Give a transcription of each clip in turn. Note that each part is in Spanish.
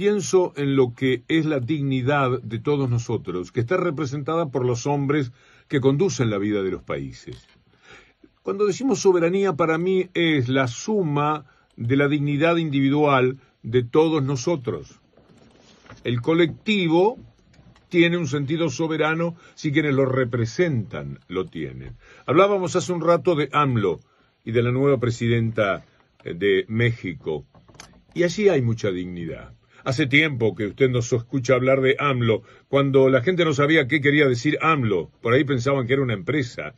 pienso en lo que es la dignidad de todos nosotros, que está representada por los hombres que conducen la vida de los países. Cuando decimos soberanía, para mí es la suma de la dignidad individual de todos nosotros. El colectivo tiene un sentido soberano si quienes lo representan lo tienen. Hablábamos hace un rato de AMLO y de la nueva presidenta de México, y allí hay mucha dignidad. Hace tiempo que usted nos escucha hablar de AMLO, cuando la gente no sabía qué quería decir AMLO, por ahí pensaban que era una empresa.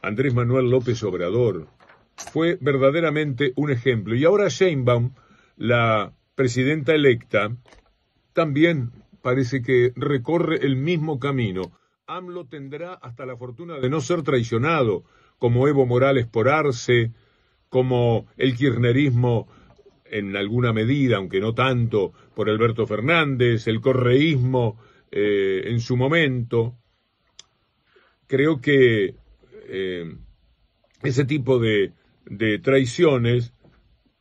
Andrés Manuel López Obrador fue verdaderamente un ejemplo. Y ahora Sheinbaum, la presidenta electa, también parece que recorre el mismo camino. AMLO tendrá hasta la fortuna de no ser traicionado, como Evo Morales por Arce, como el kirchnerismo en alguna medida, aunque no tanto, por Alberto Fernández, el correísmo eh, en su momento. Creo que eh, ese tipo de, de traiciones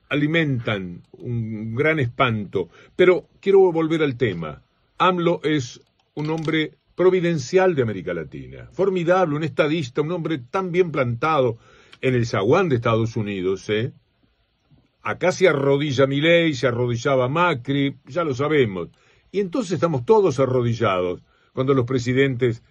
alimentan un gran espanto. Pero quiero volver al tema. AMLO es un hombre providencial de América Latina, formidable, un estadista, un hombre tan bien plantado en el zaguán de Estados Unidos, ¿eh? Acá se arrodilla Milei, se arrodillaba Macri, ya lo sabemos. Y entonces estamos todos arrodillados cuando los presidentes,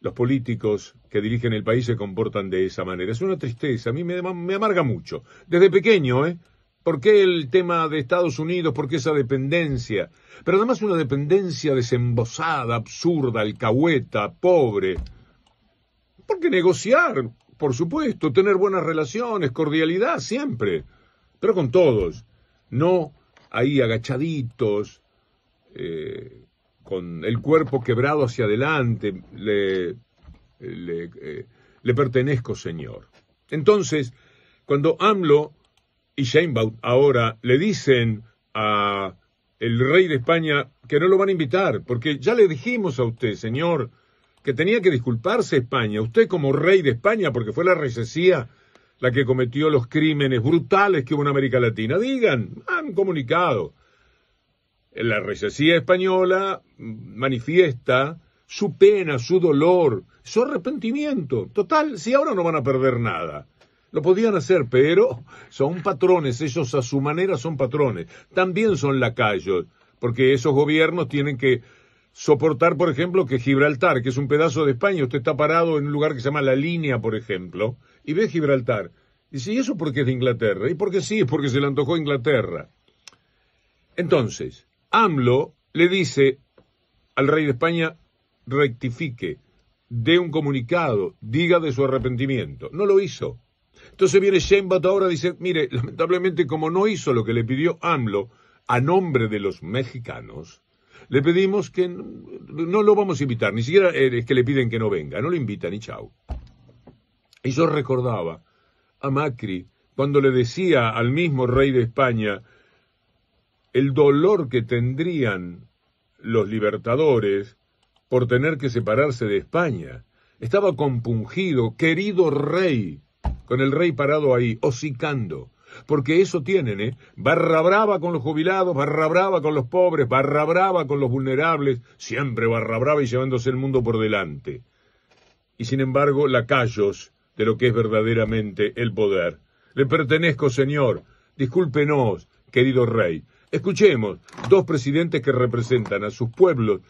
los políticos que dirigen el país se comportan de esa manera. Es una tristeza, a mí me, me amarga mucho. Desde pequeño, ¿eh? ¿Por qué el tema de Estados Unidos? ¿Por qué esa dependencia? Pero además una dependencia desembosada, absurda, alcahueta, pobre. ¿Por qué negociar? Por supuesto, tener buenas relaciones, cordialidad, siempre pero con todos, no ahí agachaditos, eh, con el cuerpo quebrado hacia adelante, eh, le, pertenezco, Señor. Entonces, cuando AMLO y Sheinbaum ahora le dicen a el rey de España que no lo van a invitar, porque ya le dijimos a usted, señor, que tenía que disculparse España, usted como rey de España, porque fue la recesía la que cometió los crímenes brutales que hubo en América Latina. Digan, han comunicado. La reyesía española manifiesta su pena, su dolor, su arrepentimiento. Total, si ahora no van a perder nada. Lo podían hacer, pero son patrones, ellos a su manera son patrones. También son lacayos, porque esos gobiernos tienen que soportar, por ejemplo, que Gibraltar, que es un pedazo de España, usted está parado en un lugar que se llama La Línea, por ejemplo, y ve Gibraltar. Y dice, ¿y eso porque es de Inglaterra? Y porque sí, es porque se le antojó Inglaterra. Entonces, AMLO le dice al rey de España, rectifique, dé un comunicado, diga de su arrepentimiento. No lo hizo. Entonces viene Sheinbaum ahora y dice, mire, lamentablemente como no hizo lo que le pidió AMLO a nombre de los mexicanos, le pedimos que no lo vamos a invitar, ni siquiera eh, es que le piden que no venga, no lo invitan y chao. Y yo recordaba a Macri cuando le decía al mismo rey de España el dolor que tendrían los libertadores por tener que separarse de España. Estaba compungido, querido rey, con el rey parado ahí, hocicando porque eso tienen, ¿eh? Barra brava con los jubilados, barra brava con los pobres, barra brava con los vulnerables, siempre barra brava y llevándose el mundo por delante. Y sin embargo, lacayos de lo que es verdaderamente el poder. Le pertenezco, señor. Discúlpenos, querido rey. Escuchemos dos presidentes que representan a sus pueblos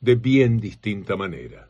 de bien distinta manera.